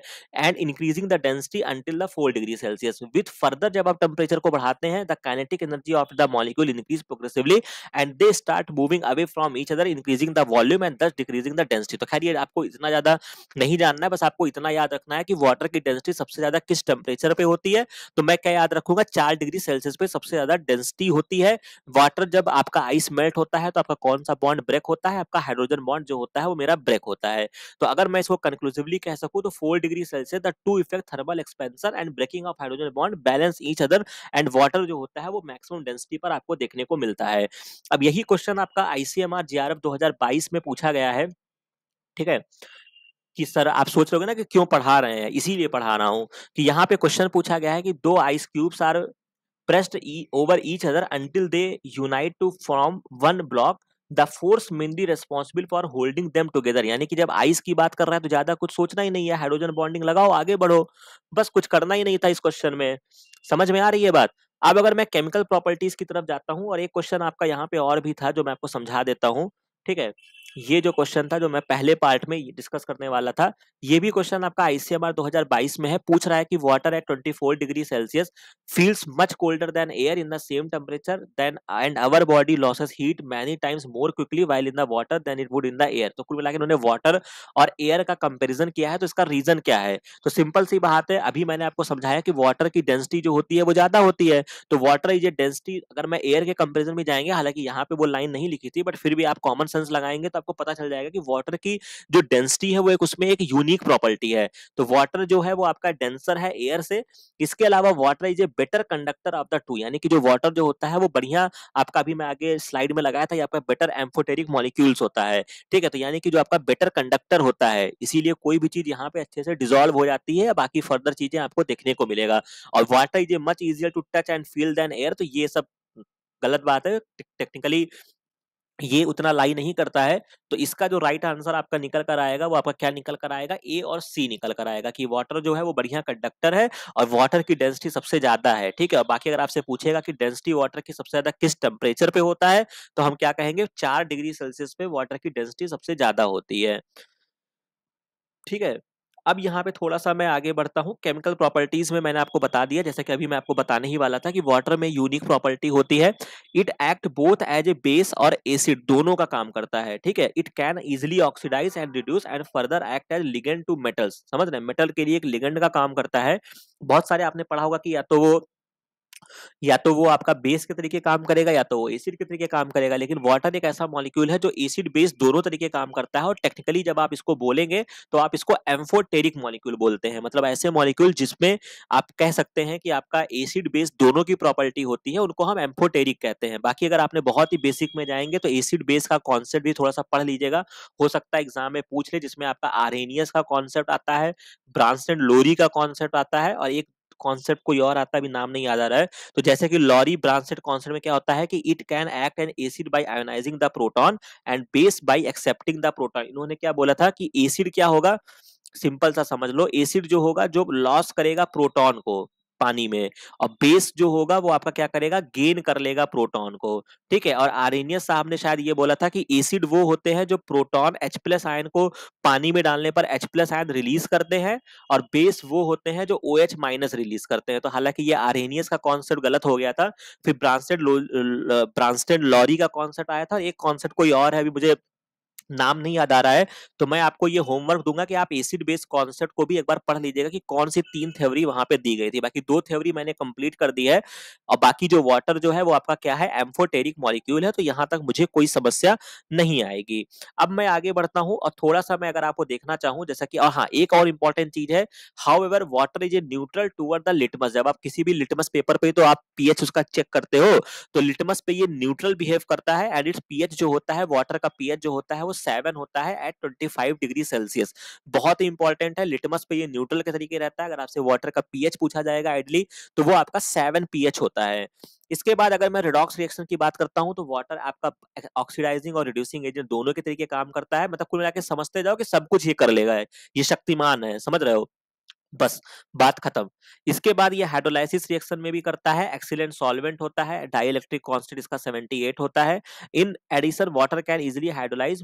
and increasing the density until the four degree Celsius with further जब आप टेम्परेचर को बढ़ाते हैं the kinetic energy of the molecule increase progressively and they start moving away from each other increasing the volume and thus decreasing the density तो खैर ये आपको इतना ज्यादा नहीं जानना है बस आपको इतना याद रखना है कि वाटर की डेंसिटी सबसे ज्यादा किस टेम्परेचर पे होती है तो मैं क्या याद रखूंगा चार डिग्री सेल्सियस पे सबसे ज्यादा डेंसिटी होती है वाटर जब आपका आइस मेल्ट होता है तो आपका कौन सा बॉन्ड ब्रेक होता है आपका हाइड्रोजन बॉन्ड जो होता है वो मेरा ब्रेक होता है तो अगर मैं इसको कंक्लूसिवली कह सकूं तो four degree Celsius the two effect thermal expansion and breaking of hydrogen bond balance each other and water जो होता है वो मैक्सिमम डेंसिटी पर आपको देखने को मिलता है अब यही क्वेश्चन आपका आईसीएमआर जीआरएफ 2022 में पूछा गया है ठीक है कि सर आप सोच रहे ना कि क्यों पढ़ा रहे हैं इसीलिए पढ़ा रहा हूं कि यहाँ पे क्वेश्चन पूछा गया है कि दो ice cubes are pressed e over each other until they unite to form one the force mainly responsible for holding them together यानी कि जब आइस की बात कर रहा है तो ज्यादा कुछ सोचना ही नहीं है हाइड्रोजन बॉन्डिंग लगाओ आगे बढ़ो बस कुछ करना ही नहीं था इस क्वेश्चन में समझ में आ रही है बात अब अगर मैं केमिकल प्रॉपर्टीज की तरफ जाता हूँ और एक क्वेश्चन आपका यहाँ पे और भी था जो मैं आपको समझा देता हूँ ठीक है ये जो क्वेश्चन था जो मैं पहले पार्ट में डिस्कस करने वाला था ये भी क्वेश्चन आपका आईसीएमआर 2022 में है पूछ रहा है कि water at 24 degree Celsius feels much colder than air in the same temperature then and our body loses heat many times more quickly while in the water than it would in the air तो कुल मिला इन्होंने water और air का comparison किया है तो इसका रीजन क्या है तो सिंपल सी बात है अभी मैंने आपको समझाया कि वाटर की डेंसिटी जो होती है वो ज्यादा होती है तो वाटर ये डेंसिटी अगर मैं एयर के कंपेरिजन में जाएंगे हालांकि यहाँ पे वो लाइन नहीं लिखी थी बट फिर भी आप कॉमन सेंस लगाएंगे तो आपको पता चल जाएगा कि वाटर की जो डेंसिटी है वो एक उसमें एक यूनिक प्रॉपर्टी है तो वाटर जो है वो आपका डेंसर है एयर से इसके अलावा water is a better conductor of the two यानी कि जो वाटर जो होता है वो बढ़िया आपका अभी मैं आगे स्लाइड में लगाया था आपका बेटर एम्फोटेरिक मॉलिक्यूल्स होता है ठीक है तो यानी कि जो आपका बेटर कंडक्टर होता है इसीलिए कोई भी चीज यहाँ पे अच्छे से डिजोल्व हो जाती है बाकी फर्दर चीजें आपको देखने को मिलेगा और water is a much easier to touch and feel than air तो ये सब गलत बात है टेक्निकली ये उतना लाई नहीं करता है तो इसका जो राइट आंसर आपका निकल कर आएगा वो आपका क्या निकल कर आएगा ए और सी निकल कर आएगा कि वाटर जो है वो बढ़िया कंडक्टर है और वाटर की डेंसिटी सबसे ज्यादा है ठीक है बाकी अगर आपसे पूछेगा कि डेंसिटी वाटर की सबसे ज्यादा किस टेम्परेचर पे होता है तो हम क्या कहेंगे चार डिग्री सेल्सियस पे वाटर की डेंसिटी सबसे ज्यादा होती है ठीक है अब यहाँ पे थोड़ा सा मैं आगे बढ़ता हूँ केमिकल प्रॉपर्टीज में मैंने आपको बता दिया जैसे कि अभी मैं आपको बताने ही वाला था कि वाटर में यूनिक प्रॉपर्टी होती है it act both as a base और एसिड दोनों का काम करता है ठीक है it can easily oxidise and reduce and further act as ligand to metals समझ रहे मेटल के लिए एक लिगेंड का काम करता है बहुत सारे आपने पढ़ा होगा कि या तो वो या तो वो आपका बेस के तरीके काम करेगा या तो वो एसिड के तरीके काम करेगा लेकिन वाटर एक ऐसा मॉलिक्यूल है जो एसिड बेस दोनों तरीके काम करता है और टेक्निकली जब आप इसको बोलेंगे तो आप इसको एम्फोटेरिक मॉलिक्यूल बोलते हैं मतलब ऐसे मॉलिक्यूल जिसमें आप कह सकते हैं कि आपका एसिड बेस दोनों की प्रॉपर्टी होती है उनको हम एम्फोटेरिक कहते हैं बाकी अगर आपने बहुत ही बेसिक में जाएंगे तो एसिड बेस का कॉन्सेप्ट भी थोड़ा सा पढ़ लीजिएगा हो सकता है एग्जाम में पूछ ले जिसमें आपका आरेनियस का कॉन्सेप्ट आता है ब्रांसटेड लोरी का कॉन्सेप्ट आता है और एक कॉन्सेप्ट कोई और आता भी नाम नहीं याद आ रहा है तो जैसे कि लॉरी ब्रांसेट कॉन्सेप्ट में क्या होता है कि it can act an acid by ionising the proton and base by accepting the proton इन्होंने क्या बोला था कि एसिड क्या होगा सिंपल सा समझ लो एसिड जो होगा जो लॉस करेगा प्रोटॉन को पानी में और बेस जो होगा वो आपका क्या करेगा गेन कर लेगा प्रोटॉन को ठीक है और आरेनियस साहब ने शायद ये बोला था कि एसिड वो होते हैं जो प्रोटॉन एच प्लस आयन को पानी में डालने पर एच प्लस आयन रिलीज करते हैं और बेस वो होते हैं जो ओ एच माइनस रिलीज करते हैं तो हालांकि ये आरेनियस का कॉन्सेप्ट गलत हो गया था फिर ब्रांसटेड ब्रांसटेड लॉरी का कॉन्सेप्ट आया था एक कॉन्सेप्ट कोई और है अभी मुझे नाम नहीं याद आ रहा है तो मैं आपको ये होमवर्क दूंगा कि आप एसिड बेस कॉन्सेप्ट को भी एक बार पढ़ लीजिएगा कि कौन सी तीन थ्योरी वहां पे दी गई थी बाकी दो थ्योरी मैंने कंप्लीट कर दी है और बाकी जो वाटर जो है वो आपका क्या है एम्फोटेरिक मॉलिक्यूल है तो यहाँ तक मुझे कोई समस्या नहीं आएगी अब मैं आगे बढ़ता हूँ और थोड़ा सा मैं अगर आपको देखना चाहूँ जैसा कि हाँ एक और इंपॉर्टेंट चीज है however water is a neutral toward the litmus जब आप किसी भी लिटमस पेपर पे तो आप पीएच उसका चेक करते हो तो लिटमस पे ये न्यूट्रल बिहेव करता है एंड इट्स पीएच जो होता है वाटर का पीएच जो होता है वो सेवन होता है at twenty five degree Celsius बहुत ही इंपॉर्टेंट है लिटमस पे ये न्यूट्रल के तरीके रहता है अगर आपसे वाटर का पीएच पूछा जाएगा आइडली तो वो आपका सेवन पीएच होता है इसके बाद अगर मैं रिडॉक्स रिएक्शन की बात करता हूँ तो वाटर आपका ऑक्सीडाइजिंग और रिड्यूसिंग एजेंट दोनों के तरीके काम करता है मतलब कुल मिला समझते जाओ कि सब कुछ ये कर लेगा ये शक्तिमान है समझ रहे हो बस बात खत्म इसके बाद ये हाइड्रोलाइसिस रिएक्शन में भी करता है एक्सीलेंट सॉल्वेंट होता है डाइइलेक्ट्रिक कॉन्स्टेंट इसका 78 होता है in addition water can easily hydrolyse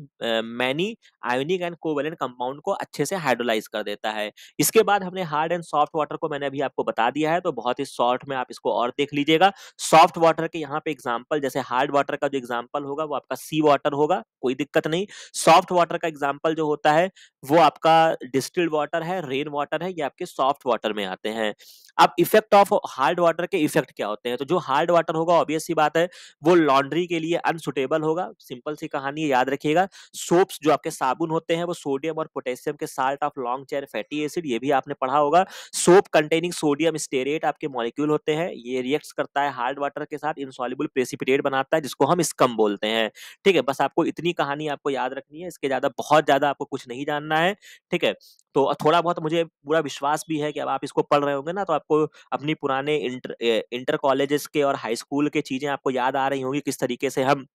many ionic and covalent compound को अच्छे से हाइड्रोलाइज कर देता है इसके बाद हमने हार्ड एंड सॉफ्ट वाटर को मैंने अभी आपको बता दिया है तो बहुत ही शॉर्ट में आप इसको और देख लीजिएगा सॉफ्ट वाटर के यहाँ पे एग्जाम्पल जैसे हार्ड वाटर का जो एग्जाम्पल होगा वो आपका सी वाटर होगा कोई दिक्कत नहीं सॉफ्ट वाटर का एग्जाम्पल जो होता है वो आपका डिस्टिल्ड वाटर है रेन वाटर है या आपके आपके सॉफ्ट वाटर में आते हैं अब इफेक्ट ऑफ हार्ड वाटर के इफेक्ट क्या होते हैं तो जो हार्ड वाटर होगा ऑब्वियस सी बात है वो लॉन्ड्री के लिए अनसुटेबल होगा सिंपल सी कहानी याद रखिएगा सोप्स जो आपके साबुन होते हैं वो सोडियम और पोटेशियम के salt of long chain fatty acid ये भी आपने पढ़ा होगा सोप कंटेनिंग सोडियम स्टेरेट आपके मॉलिक्यूल होते हैं ये रिएक्ट करता है हार्ड वाटर के साथ इनसॉल्यूबल प्रेसिपिटेट बनाता है जिसको हम स्कम बोलते हैं ठीक है बस आपको इतनी कहानी आपको याद रखनी है इसके ज्यादा बहुत ज्यादा आपको कुछ नहीं जानना है ठीक है तो थोड़ा बहुत मुझे पूरा विश्वास विश्वास भी है कि अब आप इसको पढ़ रहे होंगे ना तो आपको अपनी पुराने इंटर इंटर कॉलेजेस के और हाई स्कूल के चीज़ें आपको याद आ रही होंगी किस तरीके से हम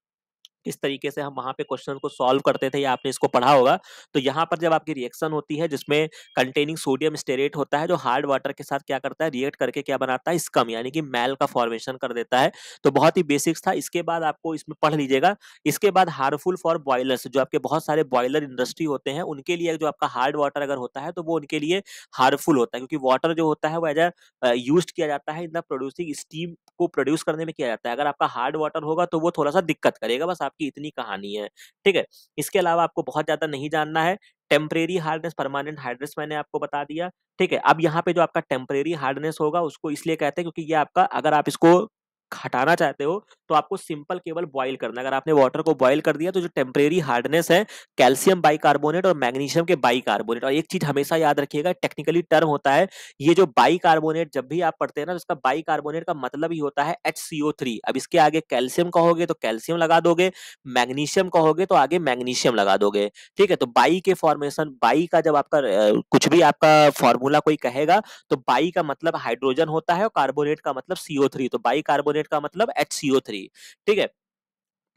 किस तरीके से हम वहाँ पे क्वेश्चन को सॉल्व करते थे या आपने इसको पढ़ा होगा तो यहाँ पर जब आपकी रिएक्शन होती है जिसमें कंटेनिंग सोडियम स्टेरेट होता है जो हार्ड वाटर के साथ क्या करता है रिएक्ट करके क्या बनाता है स्कम यानी कि मैल का फॉर्मेशन कर देता है तो बहुत ही बेसिक्स था इसके बाद आपको इसमें पढ़ लीजिएगा इसके बाद हार्मफुल फॉर बॉयलर्स जो आपके बहुत सारे बॉयलर इंडस्ट्री होते हैं उनके लिए जो आपका हार्ड वाटर अगर होता है तो वो उनके लिए हार्मफुल होता है क्योंकि वाटर जो होता है वो एज अ यूज किया जाता है इन द प्रोड्यूसिंग स्टीम को प्रोड्यूस करने में किया जाता है अगर आपका हार्ड वाटर होगा तो वो थोड़ा सा दिक्कत करेगा बस आप आपकी इतनी कहानी है ठीक है इसके अलावा आपको बहुत ज्यादा नहीं जानना है टेम्परेरी हार्डनेस परमानेंट हार्डनेस मैंने आपको बता दिया ठीक है अब यहाँ पे जो आपका टेम्परेरी हार्डनेस होगा उसको इसलिए कहते हैं क्योंकि ये आपका अगर आप इसको हटाना चाहते हो तो आपको सिंपल केवल बॉइल करना अगर आपने वाटर को बॉइल कर दिया तो जो टेम्परेरी हार्डनेस है कैल्शियम बाइकार्बोनेट और मैग्नीशियम के बाइकार्बोनेट और एक चीज हमेशा याद रखिएगा टेक्निकली टर्म होता है ये जो बाइकार्बोनेट जब भी आप पढ़ते हैं ना तो इसका बाइकार्बोनेट का मतलब ही होता है एच अब इसके आगे कैल्शियम कहोगे तो कैल्शियम लगा दोगे मैग्नीशियम कहोगे तो आगे मैग्नीशियम लगा दोगे ठीक है तो बाई के फॉर्मेशन बाई का जब आपका कुछ भी आपका फॉर्मूला कोई कहेगा तो बाई का मतलब हाइड्रोजन होता है और कार्बोनेट का मतलब सीओ तो बाई कार्बोनेट कार्बोनेट का मतलब एच ठीक है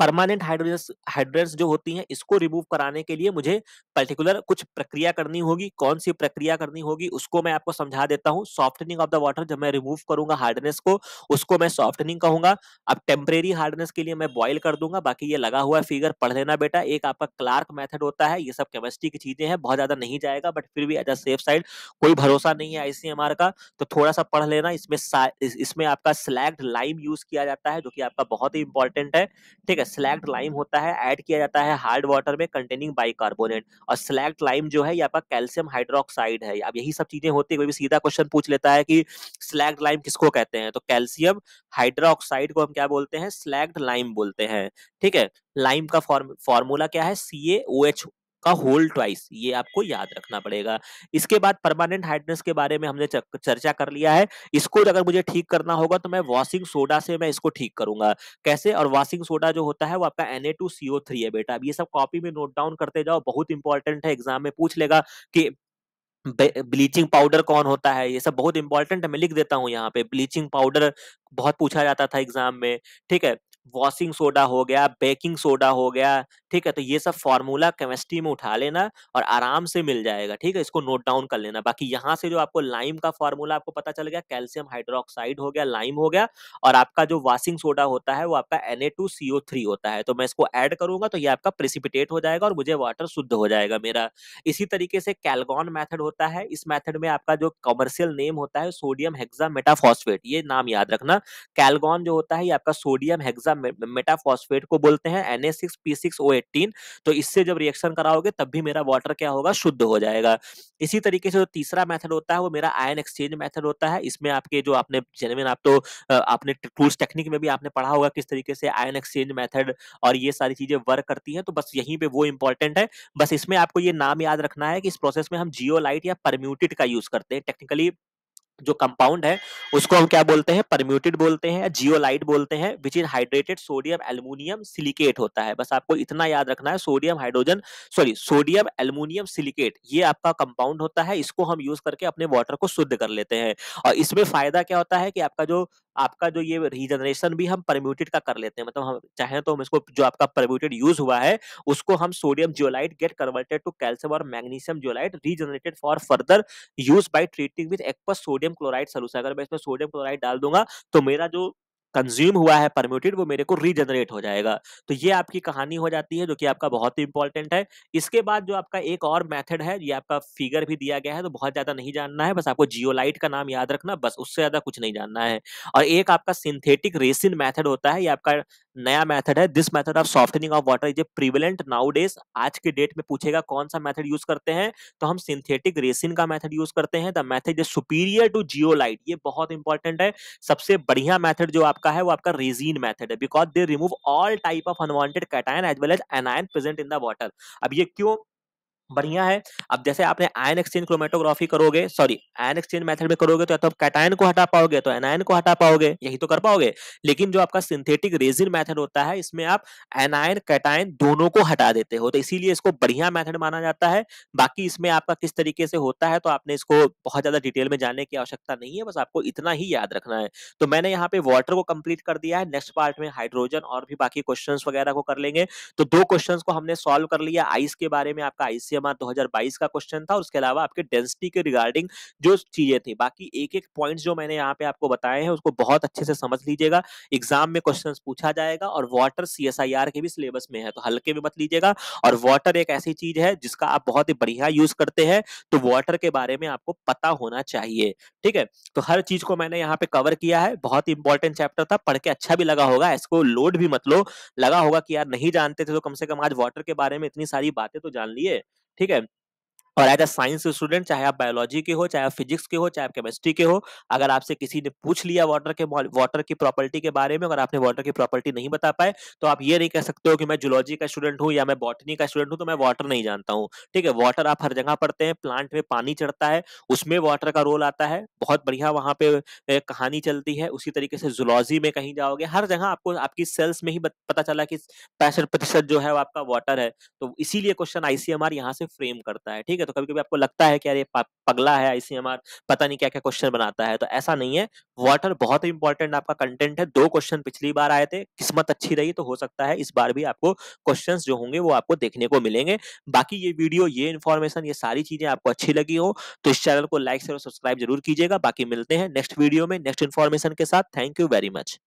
परमानेंट हाइड्रोजन हाइड्रोजन जो होती हैं इसको रिमूव कराने के लिए मुझे पर्टिकुलर कुछ प्रक्रिया करनी होगी कौन सी प्रक्रिया करनी होगी उसको मैं आपको समझा देता हूँ सॉफ्टनिंग ऑफ द वाटर जब मैं रिमूव करूंगा हार्डनेस को उसको मैं सॉफ्टनिंग कहूंगा अब टेम्परेरी हार्डनेस के लिए मैं बॉइल कर दूंगा बाकी ये लगा हुआ फिगर पढ़ लेना बेटा एक आपका क्लार्क मैथड होता है ये सब केमिस्ट्री की चीजें हैं बहुत ज्यादा नहीं जाएगा बट फिर भी एज अ सेफ साइड कोई भरोसा नहीं है आईसीएमआर का तो थोड़ा सा पढ़ लेना इसमें इसमें आपका स्लैग्ड लाइम यूज किया जाता है जो कि आपका बहुत ही इंपॉर्टेंट है ठीक है स्लैक्ट लाइम होता है ऐड किया जाता है हार्ड वाटर में कंटेनिंग बाइकार्बोनेट और स्लैक्ट लाइम जो है यहाँ पर कैल्शियम हाइड्रोक्साइड है अब यही सब चीजें होती है कोई भी सीधा क्वेश्चन पूछ लेता है कि स्लैक्ट लाइम किसको कहते हैं तो कैल्शियम हाइड्रोक्साइड को हम क्या बोलते हैं स्लैक्ट लाइम बोलते हैं ठीक है लाइम का फॉर्मूला क्या है सी ए ओ एच का होल ट्वाइस ये आपको याद रखना पड़ेगा इसके बाद परमानेंट हाइडनेस के बारे में हमने चर्चा कर लिया है इसको अगर मुझे ठीक करना होगा तो मैं वॉशिंग सोडा से मैं इसको ठीक करूंगा कैसे और वॉशिंग सोडा जो होता है वो आपका एन है बेटा अब ये सब कॉपी में नोट डाउन करते जाओ बहुत इंपॉर्टेंट है एग्जाम में पूछ लेगा कि ब्लीचिंग पाउडर कौन होता है ये सब बहुत इंपॉर्टेंट है मैं लिख देता हूँ यहाँ पे ब्लीचिंग पाउडर बहुत पूछा जाता था एग्जाम में ठीक है वॉशिंग सोडा हो गया बेकिंग सोडा हो गया ठीक है तो ये सब फॉर्मूला केमिस्ट्री में उठा लेना और आराम से मिल जाएगा ठीक है इसको नोट डाउन कर लेना बाकी यहाँ से जो आपको लाइम का फॉर्मूला आपको पता चल गया कैल्शियम हाइड्रोक्साइड हो गया लाइम हो गया और आपका जो वॉशिंग सोडा होता है वो आपका एन होता है तो मैं इसको ऐड करूंगा तो ये आपका प्रेसिपिटेट हो जाएगा और मुझे वाटर शुद्ध हो जाएगा मेरा इसी तरीके से कैलगॉन मैथड होता है इस मैथड में आपका जो कॉमर्शियल नेम होता है सोडियम हेक्सा मेटाफॉस्फेट ये नाम याद रखना कैलगॉन जो होता है ये आपका सोडियम हेक्सा ऐसा मेटाफॉस्फेट को बोलते हैं एन तो इससे जब रिएक्शन कराओगे तब भी मेरा वाटर क्या होगा शुद्ध हो जाएगा इसी तरीके से जो तीसरा मेथड होता है वो मेरा आयन एक्सचेंज मेथड होता है इसमें आपके जो आपने जेनविन आप तो आपने टूल्स टेक्निक में भी आपने पढ़ा होगा किस तरीके से आयन एक्सचेंज मेथड और ये सारी चीजें वर्क करती हैं तो बस यहीं पे वो इंपॉर्टेंट है बस इसमें आपको ये नाम याद रखना है कि इस प्रोसेस में हम जियोलाइट या परम्यूटेड का यूज करते हैं टेक्निकली जो कंपाउंड है उसको हम क्या बोलते हैं परम्यूटेड बोलते हैं जियोलाइट बोलते हैं which is hydrated sodium aluminium silicate होता है बस आपको इतना याद रखना है sodium hydrogen sorry sodium aluminium silicate ये आपका कंपाउंड होता है इसको हम यूज करके अपने वाटर को शुद्ध कर लेते हैं और इसमें फायदा क्या होता है कि आपका जो आपका जो ये रीजनरेशन भी हम परम्यूटेड का कर लेते हैं मतलब हम चाहे तो हम इसको जो आपका परम्यूटेड यूज हुआ है उसको हम sodium zeolite get converted to calcium और magnesium zeolite regenerated for further use by treating with aqueous sodium chloride solution अगर मैं इसमें सोडियम क्लोराइड डाल दूंगा तो मेरा जो कंज्यूम हुआ है परम्यूटेड वो मेरे को रीजनरेट हो जाएगा तो ये आपकी कहानी हो जाती है जो कि आपका बहुत ही इंपॉर्टेंट है इसके बाद जो आपका एक और मेथड है ये आपका फिगर भी दिया गया है तो बहुत ज़्यादा नहीं जानना है बस आपको जियोलाइट का नाम याद रखना बस उससे ज़्यादा कुछ नहीं जानना है और एक आपका सिंथेटिक रेसिन मैथड होता है ये आपका नया मेथड है this method of softening of water is a prevalent nowadays आज के डेट में पूछेगा कौन सा मेथड यूज करते हैं तो हम सिंथेटिक रेसिन का मेथड यूज करते हैं the method is superior to zeolite ये बहुत इंपॉर्टेंट है सबसे बढ़िया मेथड जो आपका है वो आपका रेजिन मेथड है because they remove all type of unwanted cation as well as anion present in the water अब ये क्यों बढ़िया है अब जैसे आपने आयन एक्सचेंज क्रोमेटोग्राफी करोगे सॉरी आयन एक्सचेंज मेथड में करोगे तो या तो आप कैटायन को हटा पाओगे तो एनायन को हटा पाओगे यही तो कर पाओगे लेकिन जो आपका सिंथेटिक रेजिन मेथड होता है इसमें आप एनायन कैटायन दोनों को हटा देते हो तो इसीलिए इसको बढ़िया मैथड माना जाता है बाकी इसमें आपका किस तरीके से होता है तो आपने इसको बहुत ज्यादा डिटेल में जानने की आवश्यकता नहीं है बस आपको इतना ही याद रखना है तो मैंने यहाँ पे वाटर को कंप्लीट कर दिया है नेक्स्ट पार्ट में हाइड्रोजन और भी बाकी क्वेश्चन वगैरह को कर लेंगे तो दो क्वेश्चन को हमने सॉल्व कर लिया आइस के बारे में आपका आइसियम हमारा 2022 का क्वेश्चन था और उसके अलावा आपके डेंसिटी के रिगार्डिंग जो चीजें थी बाकी एक एक पॉइंट जो मैंने यहाँ पे आपको बताए हैं उसको बहुत अच्छे से समझ लीजिएगा एग्जाम में क्वेश्चन पूछा जाएगा और वाटर सी के भी सिलेबस में है तो हल्के में मत लीजिएगा और वाटर एक ऐसी चीज है जिसका आप बहुत ही बढ़िया यूज करते हैं तो वाटर के बारे में आपको पता होना चाहिए ठीक है तो हर चीज को मैंने यहाँ पे कवर किया है बहुत ही इंपॉर्टेंट चैप्टर था पढ़ के अच्छा भी लगा होगा इसको लोड भी मत लो लगा होगा कि यार नहीं जानते थे तो कम से कम आज वाटर के बारे में इतनी सारी बातें तो जान लिए ठीक है और एज अ साइंस स्टूडेंट चाहे आप बायोलॉजी के हो चाहे आप फिजिक्स के हो चाहे आप केमिस्ट्री के हो अगर आपसे किसी ने पूछ लिया वाटर के वाटर की प्रॉपर्टी के बारे में अगर आपने वाटर की प्रॉपर्टी नहीं बता पाए तो आप ये नहीं कह सकते हो कि मैं जुलॉजी का स्टूडेंट हूँ या मैं बॉटनी का स्टूडेंट हूँ तो मैं वाटर नहीं जानता हूँ ठीक है वाटर आप हर जगह पढ़ते हैं प्लांट में पानी चढ़ता है उसमें वाटर का रोल आता है बहुत बढ़िया वहाँ पे कहानी चलती है उसी तरीके से जुलॉजी में कहीं जाओगे हर जगह आपको आपकी सेल्स में ही पता चला कि पैंसठ प्रतिशत जो है वो आपका वाटर है तो इसीलिए क्वेश्चन आईसीएमआर यहाँ से फ्रेम करता है ठीक ठीक है तो कभी कभी आपको लगता है कि यार ये पगला है आई पता नहीं क्या क्या क्वेश्चन बनाता है तो ऐसा नहीं है वाटर बहुत ही इंपॉर्टेंट आपका कंटेंट है दो क्वेश्चन पिछली बार आए थे किस्मत अच्छी रही तो हो सकता है इस बार भी आपको क्वेश्चन जो होंगे वो आपको देखने को मिलेंगे बाकी ये वीडियो ये इन्फॉर्मेशन ये सारी चीजें आपको अच्छी लगी हो तो इस चैनल को लाइक शेयर और सब्सक्राइब जरूर कीजिएगा बाकी मिलते हैं नेक्स्ट वीडियो में नेक्स्ट इन्फॉर्मेशन के साथ थैंक यू वेरी मच